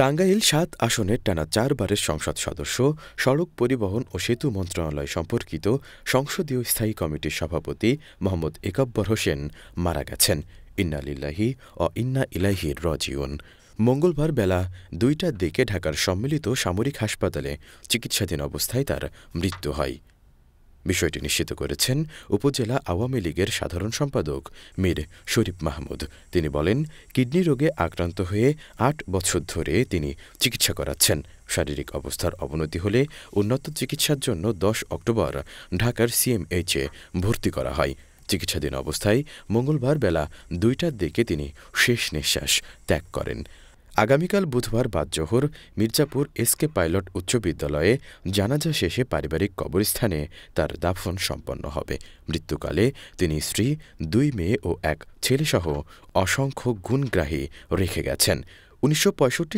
টাঙ্গাইল সাত আসনের টানা চারবারের সংসদ সদস্য সড়ক পরিবহন ও সেতু মন্ত্রণালয় সম্পর্কিত সংসদীয় স্থায়ী কমিটির সভাপতি মোহাম্মদ একাব্বর হোসেন মারা গেছেন ইন্না লিল্লাহি ও ইন্না ইলাহির রজিউন মঙ্গলবার বেলা দুইটার দিকে ঢাকার সম্মিলিত সামরিক হাসপাতালে চিকিৎসাধীন অবস্থায় তার মৃত্যু হয় বিষয়টি নিশ্চিত করেছেন উপজেলা আওয়ামী লীগের সাধারণ সম্পাদক মীর শরীফ মাহমুদ তিনি বলেন কিডনি রোগে আক্রান্ত হয়ে আট বছর ধরে তিনি চিকিৎসা করাচ্ছেন শারীরিক অবস্থার অবনতি হলে উন্নত চিকিৎসার জন্য দশ অক্টোবর ঢাকার সিএমএইচে ভর্তি করা হয় চিকিৎসাধীন অবস্থায় মঙ্গলবার বেলা দুইটার দিকে তিনি শেষ নিঃশ্বাস ত্যাগ করেন আগামীকাল বুধবার বাদ জোহর মির্জাপুর এসকে পাইলট উচ্চ বিদ্যালয়ে জানাজা শেষে পারিবারিক কবরস্থানে তার দাফন সম্পন্ন হবে মৃত্যুকালে তিনি স্ত্রী দুই মেয়ে ও এক ছেলেসহ অসংখ্য গুণগ্রাহী রেখে গেছেন উনিশশো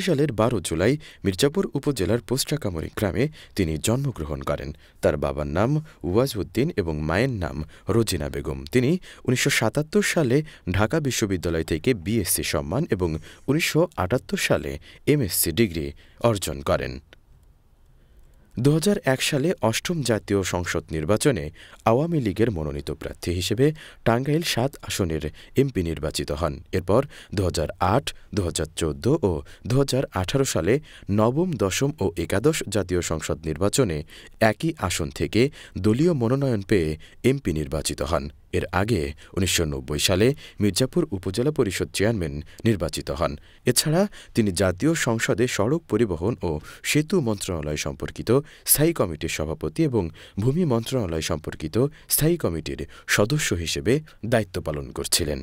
সালের বারো জুলাই মির্জাপুর উপজেলার পোস্টাকামরি গ্রামে তিনি জন্মগ্রহণ করেন তার বাবার নাম ওয়াজউদ্দিন এবং মায়ের নাম রোজিনা বেগম তিনি উনিশশো সালে ঢাকা বিশ্ববিদ্যালয় থেকে বিএসসি সম্মান এবং উনিশশো সালে এমএসসি ডিগ্রি অর্জন করেন দু সালে অষ্টম জাতীয় সংসদ নির্বাচনে আওয়ামী লীগের মনোনীত প্রার্থী হিসেবে টাঙ্গাইল সাত আসনের এমপি নির্বাচিত হন এরপর দু হাজার আট ও দু সালে নবম দশম ও একাদশ জাতীয় সংসদ নির্বাচনে একই আসন থেকে দলীয় মনোনয়ন পেয়ে এমপি নির্বাচিত হন এর আগে উনিশশো সালে মির্জাপুর উপজেলা পরিষদ চেয়ারম্যান নির্বাচিত হন এছাড়া তিনি জাতীয় সংসদে সড়ক পরিবহন ও সেতু মন্ত্রণালয় সম্পর্কিত স্থায়ী কমিটির সভাপতি এবং ভূমি মন্ত্রণালয় সম্পর্কিত স্থায়ী কমিটির সদস্য হিসেবে দায়িত্ব পালন করছিলেন